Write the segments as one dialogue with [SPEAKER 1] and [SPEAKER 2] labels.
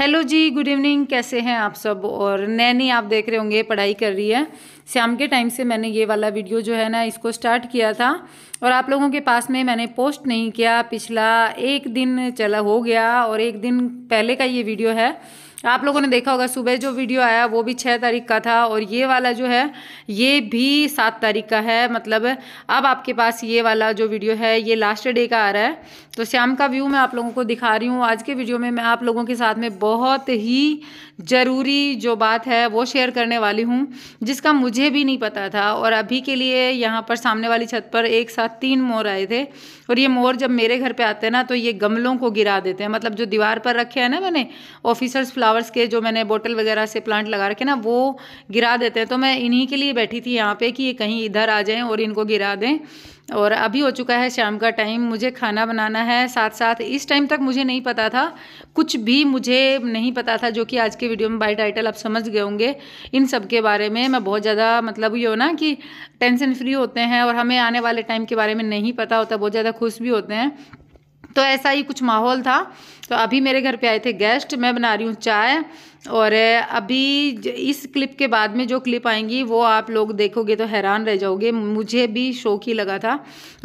[SPEAKER 1] hello जी good evening कैसे हैं आप सब और नैनी आप देख रहे होंगे पढ़ाई कर रही है शाम के टाइम से मैंने ये वाला वीडियो जो है ना इसको स्टार्ट किया था और आप लोगों के पास में मैंने पोस्ट नहीं किया पिछला एक दिन चला हो गया और एक दिन पहले का ये वीडियो है आप लोगों ने देखा होगा सुबह जो वीडियो आया वो भी छः तारीख का था और ये वाला जो है ये भी सात तारीख का है मतलब अब आपके पास ये वाला जो वीडियो है ये लास्ट डे का आ रहा है तो शाम का व्यू मैं आप लोगों को दिखा रही हूँ आज के वीडियो में मैं आप लोगों के साथ में बहुत ही ज़रूरी जो बात है वो शेयर करने वाली हूँ जिसका मुझे भी नहीं पता था और अभी के लिए यहाँ पर सामने वाली छत पर एक साथ तीन मोर आए थे और ये मोर जब मेरे घर पर आते हैं ना तो ये गमलों को गिरा देते हैं मतलब जो दीवार पर रखे हैं ना मैंने ऑफिसर्स फ्लावर फ्लावर्स के जो मैंने बोटल वगैरह से प्लांट लगा रखे ना वो गिरा देते हैं तो मैं इन्हीं के लिए बैठी थी यहाँ पे कि ये कहीं इधर आ जाएं और इनको गिरा दें और अभी हो चुका है शाम का टाइम मुझे खाना बनाना है साथ साथ इस टाइम तक मुझे नहीं पता था कुछ भी मुझे नहीं पता था जो कि आज के वीडियो में बाय टाइटल आप समझ गए होंगे इन सब के बारे में मैं बहुत ज़्यादा मतलब ये हो ना कि टेंशन फ्री होते हैं और हमें आने वाले टाइम के बारे में नहीं पता होता बहुत ज़्यादा खुश भी होते हैं तो ऐसा ही कुछ माहौल था तो अभी मेरे घर पे आए थे गेस्ट मैं बना रही हूँ चाय और अभी इस क्लिप के बाद में जो क्लिप आएंगी वो आप लोग देखोगे तो हैरान रह जाओगे मुझे भी शौक ही लगा था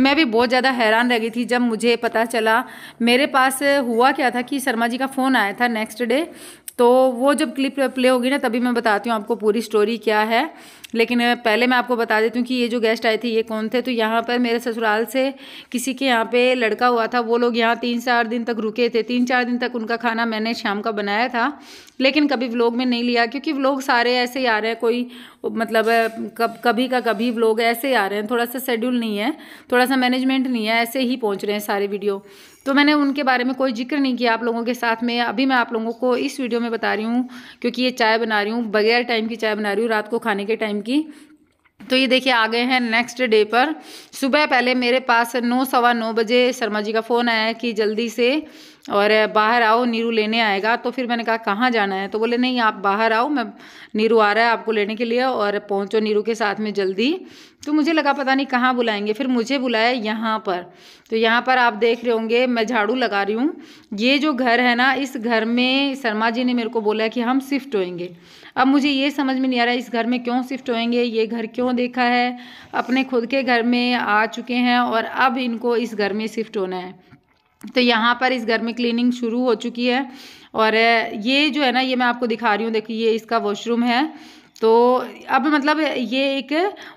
[SPEAKER 1] मैं भी बहुत ज़्यादा हैरान रह गई थी जब मुझे पता चला मेरे पास हुआ क्या था कि शर्मा जी का फ़ोन आया था नेक्स्ट डे तो वो जब क्लिप प्ले होगी ना तभी मैं बताती हूँ आपको पूरी स्टोरी क्या है लेकिन पहले मैं आपको बता देती हूँ कि ये जो गेस्ट आए थे ये कौन थे तो यहाँ पर मेरे ससुराल से किसी के यहाँ पे लड़का हुआ था वो लोग यहाँ तीन चार दिन तक रुके थे तीन चार दिन तक उनका खाना मैंने शाम का बनाया था लेकिन कभी व्लॉग में नहीं लिया क्योंकि व्लॉग सारे ऐसे ही आ रहे हैं कोई मतलब कब कभी का कभी व्लॉग ऐसे ही आ रहे हैं थोड़ा सा शेड्यूल नहीं है थोड़ा सा मैनेजमेंट नहीं है ऐसे ही पहुँच रहे हैं सारे वीडियो तो मैंने उनके बारे में कोई जिक्र नहीं किया आप लोगों के साथ में अभी मैं आप लोगों को इस वीडियो में बता रही हूँ क्योंकि ये चाय बना रही हूँ बगैर टाइम की चाय बना रही हूँ रात को खाने के टाइम की तो ये देखिए आ गए हैं नेक्स्ट डे पर सुबह पहले मेरे पास नौ सवा नौ बजे शर्मा जी का फ़ोन आया कि जल्दी से और बाहर आओ नीरू लेने आएगा तो फिर मैंने कहा कहाँ जाना है तो बोले नहीं आप बाहर आओ मैं नीरू आ रहा है आपको लेने के लिए और पहुँचो नीरू के साथ में जल्दी तो मुझे लगा पता नहीं कहाँ बुलाएंगे फिर मुझे बुलाया यहाँ पर तो यहाँ पर आप देख रहे होंगे मैं झाड़ू लगा रही हूँ ये जो घर है ना इस घर में शर्मा जी ने मेरे को बोला कि हम शिफ्ट होएंगे अब मुझे ये समझ में नहीं आ रहा इस घर में क्यों शिफ्ट होएंगे ये घर क्यों देखा है अपने खुद के घर में आ चुके हैं और अब इनको इस घर में शिफ्ट होना है तो यहाँ पर इस घर में क्लीनिंग शुरू हो चुकी है और ये जो है ना ये मैं आपको दिखा रही हूँ देखिए ये इसका वॉशरूम है तो अब मतलब ये एक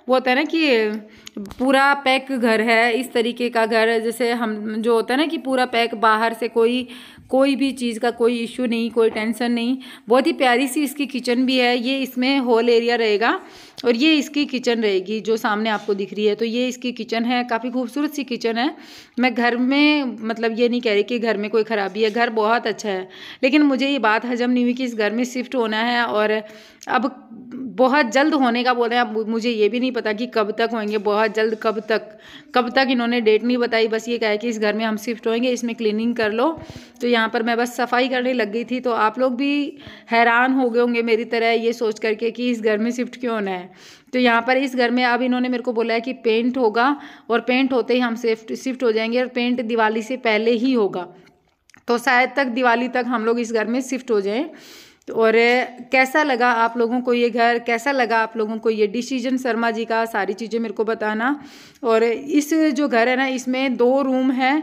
[SPEAKER 1] वो होता है ना कि पूरा पैक घर है इस तरीके का घर है जैसे हम जो होता है ना कि पूरा पैक बाहर से कोई कोई भी चीज़ का कोई इश्यू नहीं कोई टेंशन नहीं बहुत ही प्यारी सी इसकी किचन भी है ये इसमें हॉल एरिया रहेगा और ये इसकी किचन रहेगी जो सामने आपको दिख रही है तो ये इसकी किचन है काफ़ी खूबसूरत सी किचन है मैं घर में मतलब ये नहीं कह रही कि घर में कोई ख़राबी है घर बहुत अच्छा है लेकिन मुझे ये बात हजम नहीं हुई कि इस घर में शिफ्ट होना है और अब बहुत जल्द होने का बोल रहे हैं अब मुझे ये भी नहीं पता कि कब तक होंगे बहुत जल्द कब तक कब तक इन्होंने डेट नहीं बताई बस ये कहा कि इस घर में हम शिफ्ट होंगे इसमें क्लीनिंग कर लो तो यहाँ पर मैं बस सफाई करने लग गई थी तो आप लोग भी हैरान हो गए होंगे मेरी तरह ये सोच करके कि इस घर में शिफ्ट क्यों होना है तो यहाँ पर इस घर में अब इन्होंने मेरे को बोला है कि पेंट होगा और पेंट होते ही हम शिफ्ट शिफ्ट हो जाएंगे और पेंट दिवाली से पहले ही होगा तो शायद तक दिवाली तक हम लोग इस घर में शिफ्ट हो जाएँ और कैसा लगा आप लोगों को ये घर कैसा लगा आप लोगों को ये डिसीजन शर्मा जी का सारी चीज़ें मेरे को बताना और इस जो घर है ना इसमें दो रूम है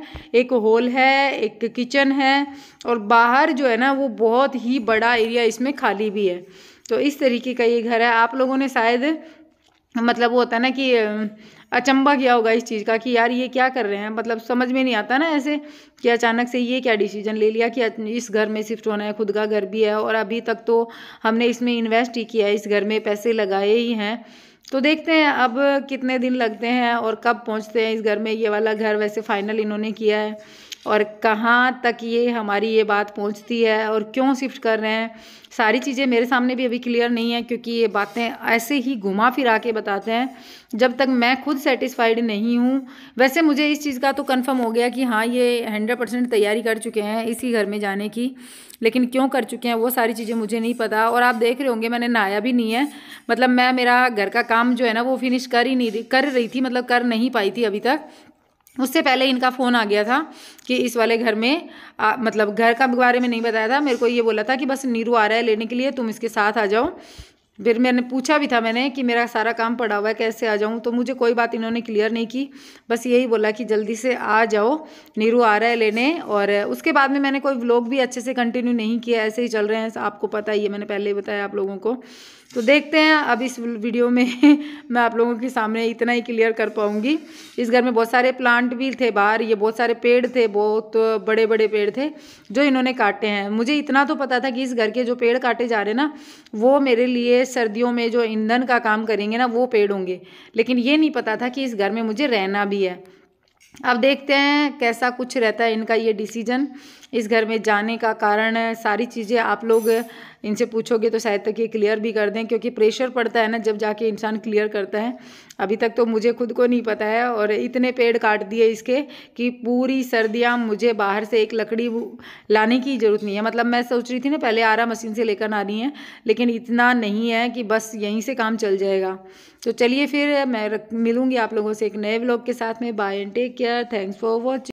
[SPEAKER 1] एक हॉल है एक किचन है और बाहर जो है ना वो बहुत ही बड़ा एरिया इसमें खाली भी है तो इस तरीके का ये घर है आप लोगों ने शायद मतलब वो होता है ना कि अचंबा किया होगा इस चीज़ का कि यार ये क्या कर रहे हैं मतलब समझ में नहीं आता ना ऐसे कि अचानक से ये क्या डिसीजन ले लिया कि इस घर में शिफ्ट होना है खुद का घर भी है और अभी तक तो हमने इसमें इन्वेस्ट ही किया है इस घर में पैसे लगाए ही हैं तो देखते हैं अब कितने दिन लगते हैं और कब पहुँचते हैं इस घर में ये वाला घर वैसे फाइनल इन्होंने किया है और कहाँ तक ये हमारी ये बात पहुँचती है और क्यों शिफ्ट कर रहे हैं सारी चीज़ें मेरे सामने भी अभी क्लियर नहीं है क्योंकि ये बातें ऐसे ही घुमा फिरा के बताते हैं जब तक मैं खुद सेटिस्फाइड नहीं हूँ वैसे मुझे इस चीज़ का तो कंफर्म हो गया कि हाँ ये हंड्रेड परसेंट तैयारी कर चुके हैं इसी घर में जाने की लेकिन क्यों कर चुके हैं वो सारी चीज़ें मुझे नहीं पता और आप देख रहे होंगे मैंने नहाया भी नहीं है मतलब मैं मेरा घर का काम जो है ना वो फिनिश कर ही नहीं कर रही थी मतलब कर नहीं पाई थी अभी तक उससे पहले इनका फ़ोन आ गया था कि इस वाले घर में आ, मतलब घर का बारे में नहीं बताया था मेरे को ये बोला था कि बस नीरू आ रहा है लेने के लिए तुम इसके साथ आ जाओ फिर मैंने पूछा भी था मैंने कि मेरा सारा काम पड़ा हुआ है कैसे आ जाऊँ तो मुझे कोई बात इन्होंने क्लियर नहीं की बस यही बोला कि जल्दी से आ जाओ नीरू आ रहा है लेने और उसके बाद में मैंने कोई व्लॉग भी अच्छे से कंटिन्यू नहीं किया ऐसे ही चल रहे हैं आपको पता ही है मैंने पहले ही बताया आप लोगों को तो देखते हैं अब इस वीडियो में मैं आप लोगों के सामने इतना ही क्लियर कर पाऊंगी इस घर में बहुत सारे प्लांट भी थे बाहर ये बहुत सारे पेड़ थे बहुत बड़े बड़े पेड़ थे जो इन्होंने काटे हैं मुझे इतना तो पता था कि इस घर के जो पेड़ काटे जा रहे हैं ना वो मेरे लिए सर्दियों में जो ईंधन का काम करेंगे ना वो पेड़ होंगे लेकिन ये नहीं पता था कि इस घर में मुझे रहना भी है अब देखते हैं कैसा कुछ रहता है इनका ये डिसीजन इस घर में जाने का कारण सारी चीज़ें आप लोग इनसे पूछोगे तो शायद तक ये क्लियर भी कर दें क्योंकि प्रेशर पड़ता है ना जब जाके इंसान क्लियर करता है अभी तक तो मुझे खुद को नहीं पता है और इतने पेड़ काट दिए इसके कि पूरी सर्दियाँ मुझे बाहर से एक लकड़ी लाने की ज़रूरत नहीं है मतलब मैं सोच रही थी ना पहले आरा मशीन से लेकर रही है लेकिन इतना नहीं है कि बस यहीं से काम चल जाएगा तो चलिए फिर मैं मिलूँगी आप लोगों से एक नए ब्लॉग के साथ में bye and take care thanks for watching